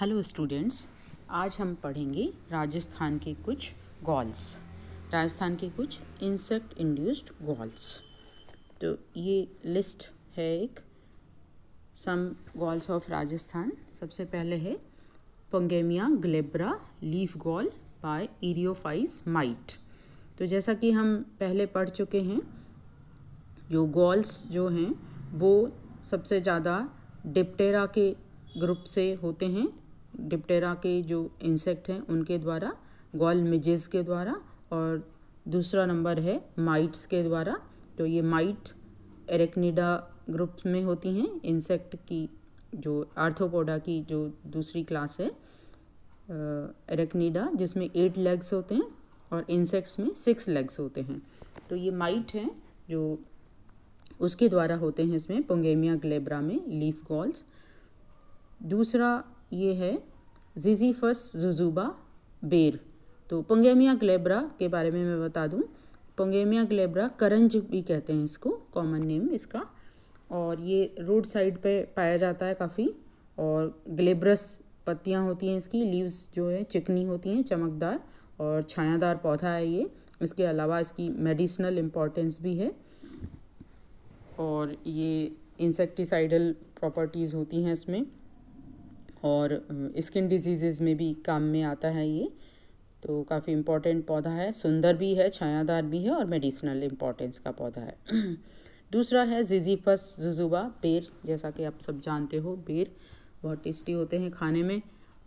Hello students आज हम पढ़ेंगे राजस्थान के कुछ गॉल्स राजस्थान के कुछ इंसेक्ट इंड्यूस्ड गॉल्स तो ये लिस्ट है एक सम गॉल्स ऑफ राजस्थान सबसे पहले है Pongamia glabra leaf gall by Eriophyes mite तो जैसा कि हम पहले पढ़ चुके हैं जो गॉल्स जो हैं वो सबसे ज़्यादा डिप्टेरा के ग्रुप से होते हैं डिप्टेरा के जो इंसेक्ट हैं उनके द्वारा गॉल मिजेस के द्वारा और दूसरा नंबर है माइट्स के द्वारा तो ये माइट एरेक्निडा ग्रुप में होती हैं इंसेक्ट की जो आर्थोपोडा की जो दूसरी क्लास है एरेक्निडा जिसमें एट लेग्स होते हैं और इंसेक्ट्स में सिक्स लेग्स होते हैं तो ये माइट हैं जो उसके द्वारा होते हैं इसमें पोंगेमिया ग्लेब्रा में लीफ गॉल्स दूसरा ये है जिजीफस जुजुबा बेर तो पोंगेमिया ग्लेब्रा के बारे में मैं बता दूं पोंगेमिया ग्लेब्रा करंज भी कहते हैं इसको कॉमन नेम इसका और ये रोड साइड पे पाया जाता है काफ़ी और ग्लेब्रस पत्तियाँ होती हैं इसकी लीव्स जो है चिकनी होती हैं चमकदार और छायादार पौधा है ये इसके अलावा इसकी मेडिसिनल इम्पॉर्टेंस भी है और ये इंसेक्टिसाइडल प्रॉपर्टीज़ होती हैं इसमें और स्किन डिजीज़ में भी काम में आता है ये तो काफ़ी इम्पॉर्टेंट पौधा है सुंदर भी है छायादार भी है और मेडिसिनल इम्पॉर्टेंस का पौधा है दूसरा है जिजीफस जुजुबा बेर जैसा कि आप सब जानते हो बेर बहुत टेस्टी होते हैं खाने में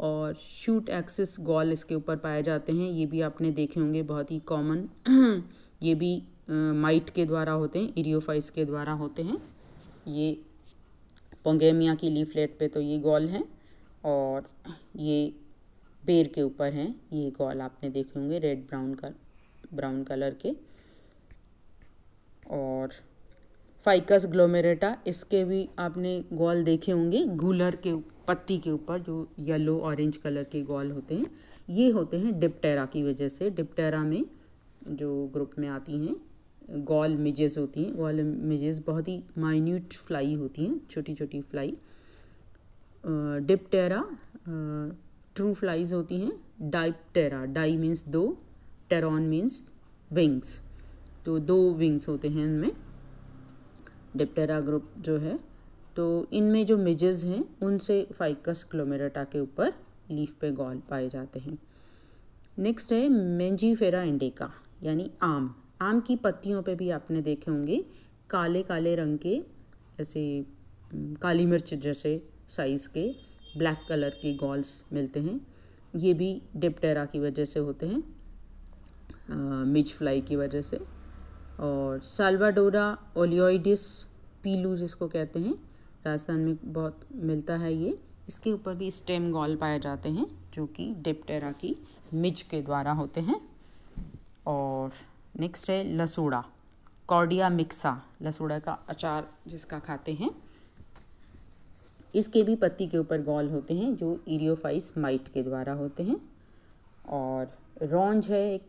और शूट एक्सिस गॉल इसके ऊपर पाए जाते हैं ये भी आपने देखे होंगे बहुत ही कॉमन ये भी माइट के द्वारा होते हैं इरियोफाइस के द्वारा होते हैं ये पोंगेमिया की लीफलेट पे तो ये गॉल हैं और ये पेड़ के ऊपर हैं ये गॉल आपने देखे होंगे रेड ब्राउन का ब्राउन कलर के और फाइकस ग्लोमेरेटा इसके भी आपने गॉल देखे होंगे गुलर के पत्ती के ऊपर जो येलो ऑरेंज कलर के गॉल होते हैं ये होते हैं डिप्टेरा की वजह से डिप्टेरा में जो ग्रुप में आती हैं गॉल मिजेस होती हैं गॉल मिजेज बहुत ही माइन्यूट फ्लाई होती हैं छोटी छोटी फ्लाई डिप्टेरा ट्रू फ्लाइज होती हैं डाइपटेरा डाई मीन्स दो टेरॉन मीन्स विंग्स तो दो विंग्स होते हैं इनमें डिप्टेरा ग्रुप जो है तो इनमें जो मिजेज हैं उनसे फाइकस क्लोमेराटा के ऊपर लीफ पे गॉल पाए जाते हैं नेक्स्ट है मेंजीफेरा इंडिका यानी आम आम की पत्तियों पे भी आपने देखे होंगे काले काले रंग के ऐसे काली मिर्च जैसे साइज़ के ब्लैक कलर के गॉल्स मिलते हैं ये भी डिप्टेरा की वजह से होते हैं मिज फ्लाई की वजह से और सालवाडोरा ओलियोइडिस पीलू जिसको कहते हैं राजस्थान में बहुत मिलता है ये इसके ऊपर भी स्टेम गॉल पाए जाते हैं जो कि डिप्टेरा की मिज के द्वारा होते हैं और नेक्स्ट है लसूड़ा कॉर्डिया मिक्सा लसूड़ा का अचार जिसका खाते हैं इसके भी पत्ती के ऊपर गॉल होते हैं जो इरियोफाइस माइट के द्वारा होते हैं और रॉन्ज है एक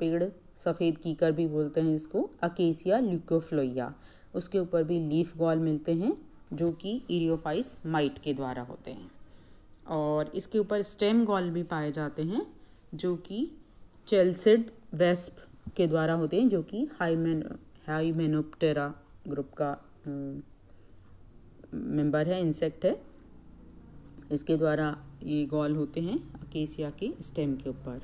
पेड़ सफ़ेद कीकर भी बोलते हैं इसको अकेसिया ल्यूकोफ्लोइया उसके ऊपर भी लीफ गॉल मिलते हैं जो कि इरियोफाइस माइट के द्वारा होते हैं और इसके ऊपर स्टेम गॉल भी पाए जाते हैं जो कि चेल्सिड वेस्प के द्वारा होते हैं जो कि हाईमेन हाईमेनोप्टेरा ग्रुप का मेंबर है इंसेक्ट है इसके द्वारा ये गॉल होते हैं अकेसिया के स्टेम के ऊपर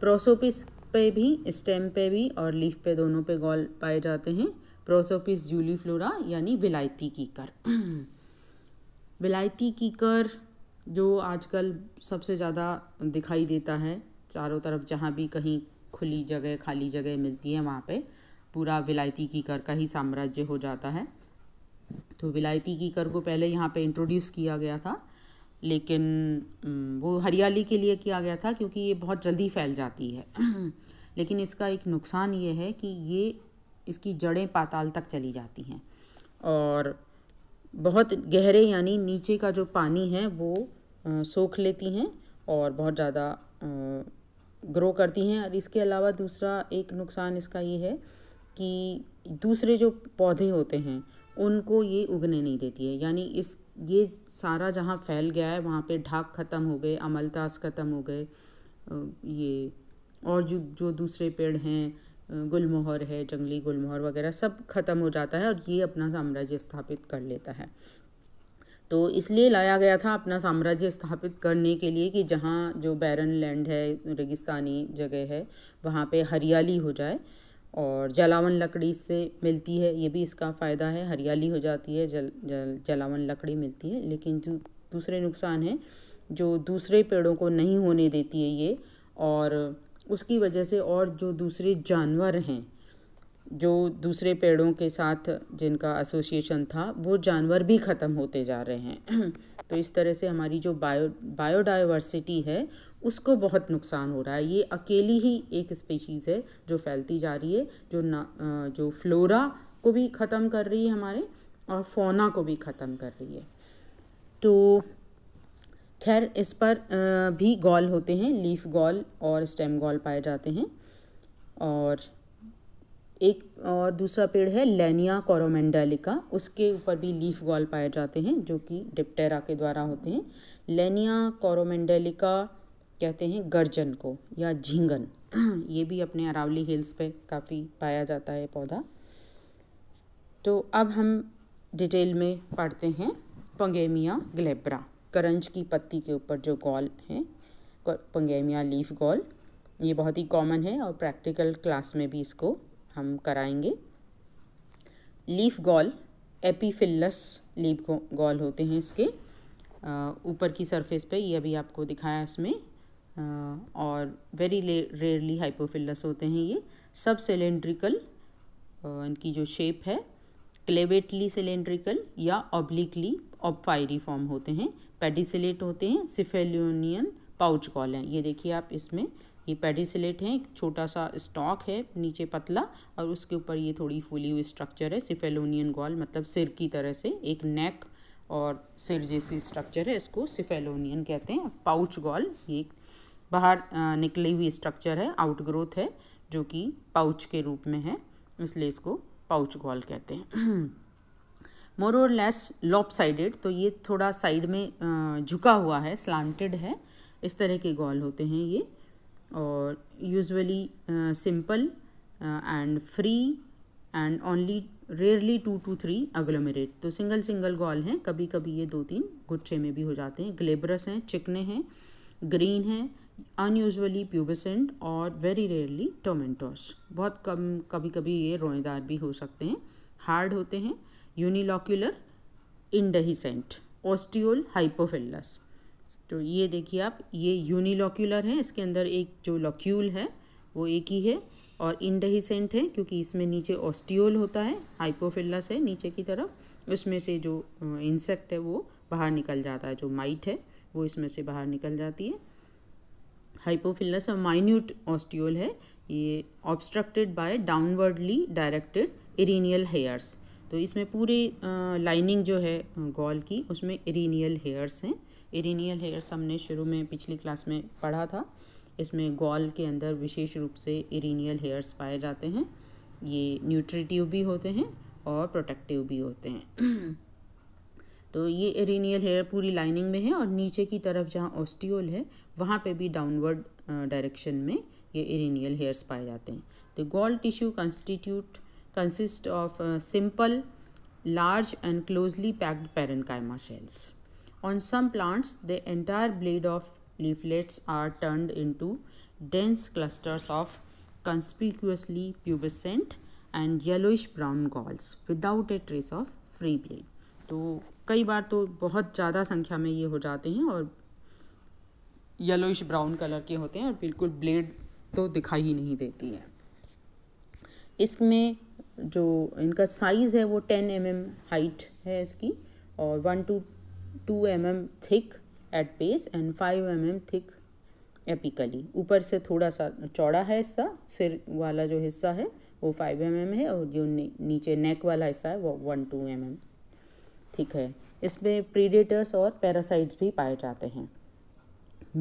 प्रोसोपिस पे भी स्टेम पे भी और लीफ पे दोनों पे गॉल पाए जाते हैं प्रोसोपिस जूली फ्लोरा यानी विलायती कीकर विलायती कीकर जो आजकल सबसे ज़्यादा दिखाई देता है चारों तरफ जहाँ भी कहीं खुली जगह खाली जगह मिलती है वहाँ पे पूरा विलायती कीकर का ही साम्राज्य हो जाता है तो विलायती कीकर को पहले यहाँ पे इंट्रोड्यूस किया गया था लेकिन वो हरियाली के लिए किया गया था क्योंकि ये बहुत जल्दी फैल जाती है लेकिन इसका एक नुकसान ये है कि ये इसकी जड़ें पाताल तक चली जाती हैं और बहुत गहरे यानी नीचे का जो पानी है वो सोख लेती हैं और बहुत ज़्यादा ग्रो करती हैं और इसके अलावा दूसरा एक नुकसान इसका ये है कि दूसरे जो पौधे होते हैं उनको ये उगने नहीं देती है यानी इस ये सारा जहाँ फैल गया है वहाँ पे ढाक ख़त्म हो गए अमलतास ख़त्म हो गए ये और जो जो दूसरे पेड़ हैं गुलमोहर है जंगली गुलमोहर वगैरह सब ख़त्म हो जाता है और ये अपना साम्राज्य स्थापित कर लेता है तो इसलिए लाया गया था अपना साम्राज्य स्थापित करने के लिए कि जहाँ जो बैरन लैंड है रेगिस्तानी जगह है वहाँ पे हरियाली हो जाए और जलावन लकड़ी से मिलती है ये भी इसका फ़ायदा है हरियाली हो जाती है जल जल जलावन लकड़ी मिलती है लेकिन जो दूसरे नुकसान हैं जो दूसरे पेड़ों को नहीं होने देती है ये और उसकी वजह से और जो दूसरे जानवर हैं जो दूसरे पेड़ों के साथ जिनका एसोसिएशन था वो जानवर भी ख़त्म होते जा रहे हैं तो इस तरह से हमारी जो बायो बायोडाइवर्सिटी है उसको बहुत नुकसान हो रहा है ये अकेली ही एक स्पीशीज़ है जो फैलती जा रही है जो ना जो फ्लोरा को भी ख़त्म कर रही है हमारे और फोना को भी ख़त्म कर रही है तो खैर इस पर भी गॉल होते हैं लीफ गॉल और स्टेम गॉल पाए जाते हैं और एक और दूसरा पेड़ है लेनिया कॉरोमेंडालिका उसके ऊपर भी लीफ गॉल पाए जाते हैं जो कि डिप्टेरा के द्वारा होते हैं लेनिया कॉरोमेंडालिका कहते हैं गर्जन को या झींगन ये भी अपने अरावली हिल्स पे काफ़ी पाया जाता है पौधा तो अब हम डिटेल में पढ़ते हैं पंगेमिया ग्लेब्रा करंज की पत्ती के ऊपर जो गॉल हैं पंगेमिया लीफ गॉल ये बहुत ही कॉमन है और प्रैक्टिकल क्लास में भी इसको हम कराएंगे leaf gall epiphyllous leaf gall होते हैं इसके ऊपर की सरफेस पे ये अभी आपको दिखाया इसमें आ, और वेरी रेयरली हाइपोफिलस होते हैं ये सब सिलेंड्रिकल इनकी जो शेप है क्लेवेटली सिलेंड्रिकल या ऑब्लिकली ऑबफायरी फॉर्म होते हैं पेडिसलेट होते हैं सिफेलियोनियन पाउच गॉल हैं ये देखिए आप इसमें ये पेडिसलेट है एक छोटा सा स्टॉक है नीचे पतला और उसके ऊपर ये थोड़ी फूली हुई स्ट्रक्चर है सिफेलोनियन गॉल मतलब सिर की तरह से एक नेक और सिर जैसी स्ट्रक्चर है इसको सिफेलोनियन कहते हैं पाउच गॉल ये बाहर निकली हुई स्ट्रक्चर है आउटग्रोथ है जो कि पाउच के रूप में है इसलिए इसको पाउच गॉल कहते हैं मोर और लेस लॉप साइडेड तो ये थोड़ा साइड में झुका हुआ है स्लांटेड है इस तरह के गॉल होते हैं ये और usually simple and free and only rarely two to three agglomerate तो सिंगल सिंगल गॉल हैं कभी कभी ये दो तीन गुच्छे में भी हो जाते हैं ग्लेबरस हैं चिकने हैं ग्रीन हैं अनयूजली प्यूबसेंट और वेरी रेयरली टोमेंटोस बहुत कम कभी कभी ये रोएदार भी हो सकते हैं हार्ड होते हैं यूनिलॉक्यूलर इंडहीसेंट ओस्टियोल हाइपोफिल्लस तो ये देखिए आप ये यूनिलोक्यूलर है इसके अंदर एक जो लॉक्यूल है वो एक ही है और इनडहिसेंट है क्योंकि इसमें नीचे ऑस्टियोल होता है हाइपोफिल्लस है नीचे की तरफ उसमें से जो इंसेक्ट है वो बाहर निकल जाता है जो माइट है वो इसमें से बाहर निकल जाती है हाइपोफिल्लस और माइन्यूट ऑस्टियोल है ये obstructed by downwardly directed erineal hairs तो इसमें पूरी लाइनिंग जो है गॉल की उसमें इरीनियल हेयर्स हैं इरिनियल हेयर्स हमने शुरू में पिछली क्लास में पढ़ा था इसमें गॉल के अंदर विशेष रूप से इरिनियल हेयर्स पाए जाते हैं ये न्यूट्रिटिव भी होते हैं और प्रोटेक्टिव भी होते हैं तो ये इरिनियल हेयर पूरी लाइनिंग में है और नीचे की तरफ जहाँ ऑस्टियोल है वहाँ पे भी डाउनवर्ड डायरेक्शन में ये इरिनियल हेयर्स पाए जाते हैं तो gall tissue constitute consist of simple large and closely packed parenchyma cells On some plants, the entire blade of leaflets are turned into dense clusters of conspicuously pubescent and yellowish brown galls without a trace of free blade तो कई बार तो बहुत ज़्यादा संख्या में ये हो जाते हैं और येलोइश ब्राउन कलर के होते हैं और बिल्कुल ब्लेड तो दिखाई ही नहीं देती है इसमें जो इनका साइज़ है वो टेन एम mm हाइट है इसकी और one to two m m thick at base and five m m thick apically ऊपर से थोड़ा सा चौड़ा है हिस्सा सिर वाला जो हिस्सा है वो फाइव एम एम है और जो नीचे नेक वाला हिस्सा है वो वन टू एम एम ठीक है इसमें प्रीडेटर्स और पैरासाइट्स भी पाए जाते हैं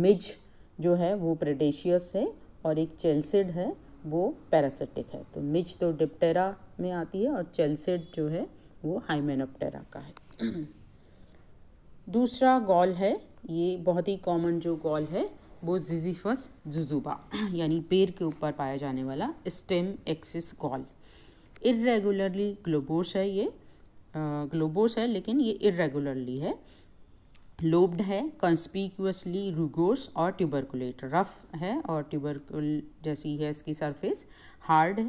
मिज जो है वो प्रेडेशियस है और एक चेल्सिड है वो पैरासिटिक है तो मिज तो डिप्टेरा में आती है और चेल्सिड जो है वो हाइमेनोप्टेरा का है दूसरा गॉल है ये बहुत ही कॉमन जो गॉल है वो जिजिफस जुजुबा यानी पेड़ के ऊपर पाया जाने वाला stem axis gall irregularly globose है ये ग्लोबोस है लेकिन ये इरेगुलरली है लोब्ड है कंस्पिक्यूसली रूगोस और ट्यूबरकुलेट रफ है और ट्यूबरकुल जैसी है इसकी surface hard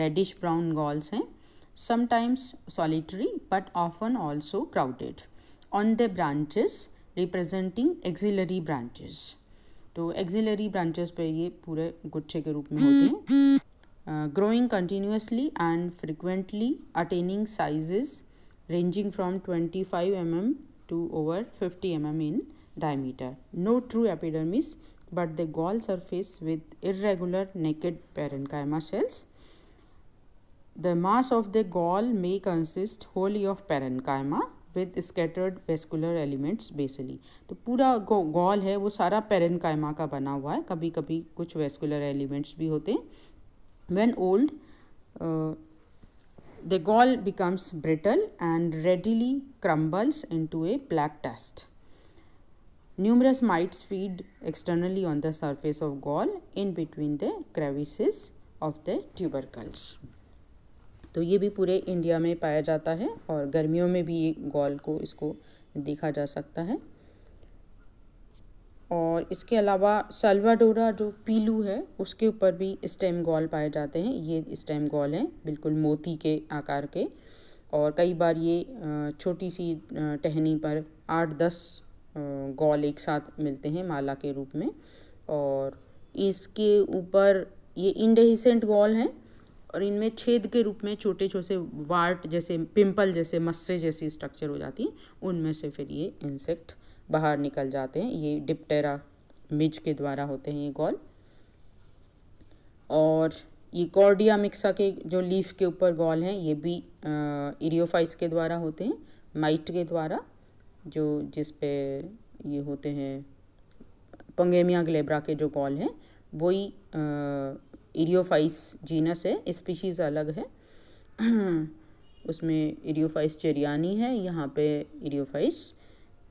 reddish brown galls हैं sometimes solitary but often also crowded on the branches representing axillary branches तो axillary branches पर ये पूरे गुच्छे के रूप में होते हैं uh, growing continuously and frequently attaining sizes ranging from 25 mm to over 50 mm in diameter. No true epidermis, but the gall surface with irregular naked parenchyma cells. The mass of the gall may consist wholly of parenchyma with scattered vascular elements basically तो पूरा gall है वो सारा पेरन कायमा का बना हुआ है कभी कभी कुछ वेस्कुलर एलिमेंट्स भी होते हैं when old the gall becomes brittle and readily crumbles into a black dust numerous mites feed externally on the surface of gall in between the crevices of the tubercles तो ये भी पूरे India में पाया जाता है और गर्मियों में भी ये गॉल को इसको देखा जा सकता है और इसके अलावा सलवाडोरा जो पीलू है उसके ऊपर भी स्टेम गॉल पाए जाते हैं ये स्टेम गॉल हैं बिल्कुल मोती के आकार के और कई बार ये छोटी सी टहनी पर आठ दस गॉल एक साथ मिलते हैं माला के रूप में और इसके ऊपर ये इंडेहिसेंट गॉल हैं और इनमें छेद के रूप में छोटे छोटे वार्ट जैसे पिंपल जैसे मस्से जैसी स्ट्रक्चर हो जाती हैं उनमें से फिर ये इंसेक्ट बाहर निकल जाते हैं ये डिप्टेरा मिज के द्वारा होते हैं ये गॉल और ये कॉर्डिया मिक्सा के जो लीफ के ऊपर गॉल हैं ये भी इरियोफाइस के द्वारा होते हैं माइट के द्वारा जो जिस पे ये होते हैं पंगेमिया ग्लेब्रा के जो गॉल हैं वही एरियोफाइस जीनस है स्पीशीज़ अलग है उसमें एरियोफाइस चेरियानी है यहाँ पे एरियोफाइस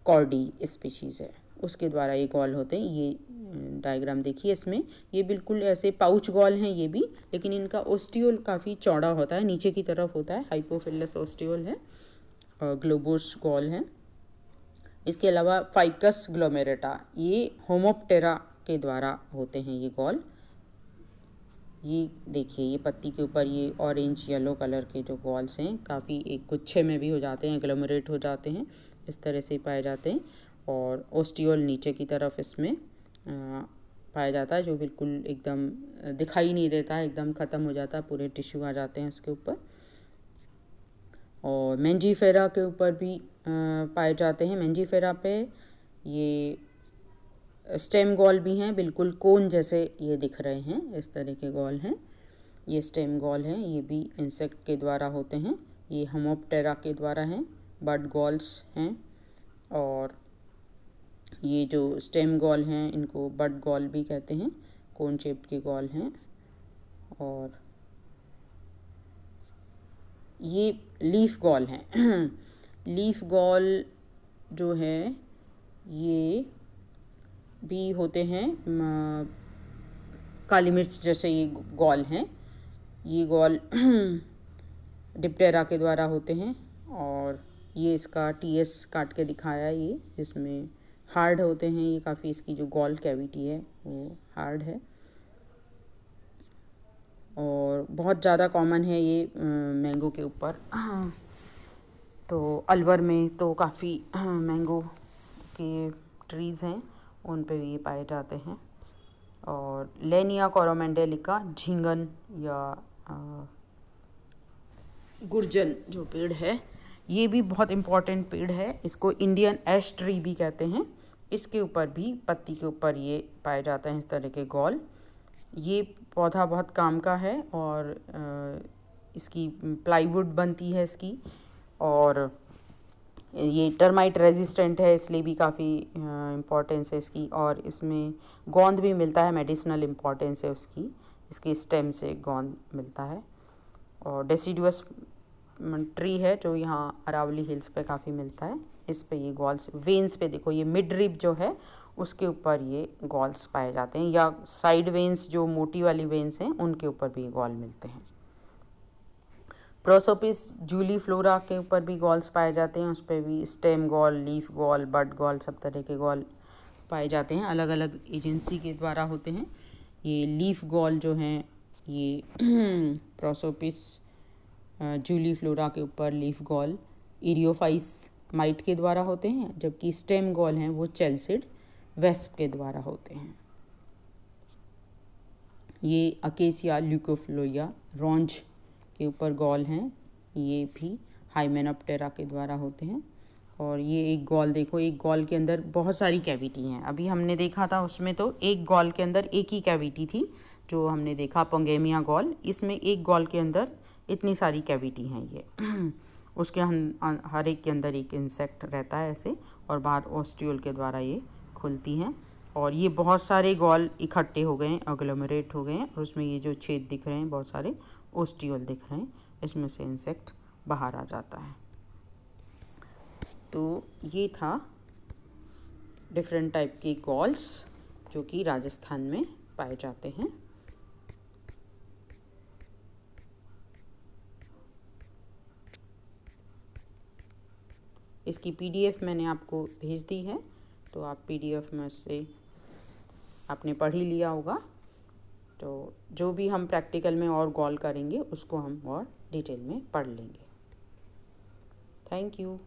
कॉर्डी स्पीशीज़ है उसके द्वारा ये गॉल होते हैं ये डायग्राम देखिए इसमें ये बिल्कुल ऐसे पाउच गॉल हैं ये भी लेकिन इनका ओस्टियोल काफ़ी चौड़ा होता है नीचे की तरफ होता है हाइपोफिलस ओस्टियोल है और ग्लोबोस गॉल है इसके अलावा फाइकस ग्लोमेरेटा ये होमोप्टेरा के द्वारा होते हैं ये गॉल ये देखिए ये पत्ती के ऊपर ये ऑरेंज येलो कलर के जो बॉल्स हैं काफ़ी एक गुच्छे में भी हो जाते हैं एग्लोमरेट हो जाते हैं इस तरह से पाए जाते हैं और ओस्टियोल नीचे की तरफ इसमें पाया जाता है जो बिल्कुल एकदम दिखाई नहीं देता एकदम ख़त्म हो जाता है पूरे टिश्यू आ जाते हैं उसके ऊपर और मेंजीफेरा के ऊपर भी पाए जाते हैं मेंजीफेरा पे ये स्टेम गॉल भी हैं बिल्कुल कोन जैसे ये दिख रहे हैं इस तरह के गॉल हैं ये स्टेम गॉल हैं ये भी इंसेक्ट के द्वारा होते हैं ये हमोपटेरा के द्वारा हैं बर्ड गॉल्स हैं और ये जो स्टेम गॉल हैं इनको बर्ड गॉल भी कहते हैं कोन शेप के गॉल हैं और ये लीफ गॉल हैं लीफ गॉल जो है ये भी होते हैं काली मिर्च जैसे ये गॉल हैं ये गॉल डिप्टेरा के द्वारा होते हैं और ये इसका टी एस काट के दिखाया ये जिसमें हार्ड होते हैं ये काफ़ी इसकी जो गॉल कैविटी है वो हार्ड है और बहुत ज़्यादा कॉमन है ये मैंगो के ऊपर तो अलवर में तो काफ़ी मैंगो के ट्रीज़ हैं उन पे भी ये पाए जाते हैं और लेनिया कोरोमेंडेलिका झींगन या गुर्जन जो पेड़ है ये भी बहुत इम्पॉर्टेंट पेड़ है इसको इंडियन एश ट्री भी कहते हैं इसके ऊपर भी पत्ती के ऊपर ये पाए जाते हैं इस तरह के गॉल ये पौधा बहुत काम का है और इसकी प्लाईवुड बनती है इसकी और ये टर्माइट रेजिस्टेंट है इसलिए भी काफ़ी इम्पॉर्टेंस है इसकी और इसमें गोंद भी मिलता है मेडिसिनल इम्पॉर्टेंस है उसकी इसके स्टेम से गोंद मिलता है और डेसीडुअस ट्री है जो यहाँ अरावली हिल्स पे काफ़ी मिलता है इस पे ये गॉल्स वेन्स पे देखो ये मिड रिप जो है उसके ऊपर ये गॉल्स पाए जाते हैं या साइड वेन्स जो मोटी वाली वेन्स हैं उनके ऊपर भी ये गॉल मिलते हैं प्रोसोपिस जूली फ्लोरा के ऊपर भी गॉल्स पाए जाते हैं उस पर भी stem gall leaf gall bird gall सब तरह के गॉल पाए जाते हैं अलग अलग एजेंसी के द्वारा होते हैं ये लीफ गॉल जो हैं ये प्रोसोपिस जूली फ्लोरा के ऊपर लीफ गॉल इरियोफाइस माइट के द्वारा होते हैं जबकि स्टेम गॉल हैं वो चेलसिड वेस्प के द्वारा होते हैं ये अकेसिया ल्यूकोफ्लोया रॉन्ज के ऊपर गॉल हैं ये भी टेरा के द्वारा होते हैं और ये एक गॉल देखो एक गॉल के अंदर बहुत सारी कैविटी हैं अभी हमने देखा था उसमें तो एक गॉल के अंदर एक ही कैविटी थी जो हमने देखा पंगेमिया गॉल इसमें एक गॉल के अंदर इतनी सारी कैविटी हैं ये उसके हम हर एक के अंदर एक इंसेक्ट रहता है ऐसे और बाहर ओस्ट्यूल के द्वारा ये खुलती हैं और ये बहुत सारे गॉल इकट्ठे हो गए हैं अग्लोमरेट हो गए हैं और उसमें ये जो छेद दिख रहे हैं बहुत सारे ओस्टियोल दिख रहे हैं इसमें से इंसेक्ट बाहर आ जाता है तो ये था डिफरेंट टाइप की गॉल्स जो कि राजस्थान में पाए जाते हैं इसकी पीडीएफ मैंने आपको भेज दी है तो आप पीडीएफ में से आपने पढ़ ही लिया होगा तो जो भी हम प्रैक्टिकल में और गॉल करेंगे उसको हम और डिटेल में पढ़ लेंगे थैंक यू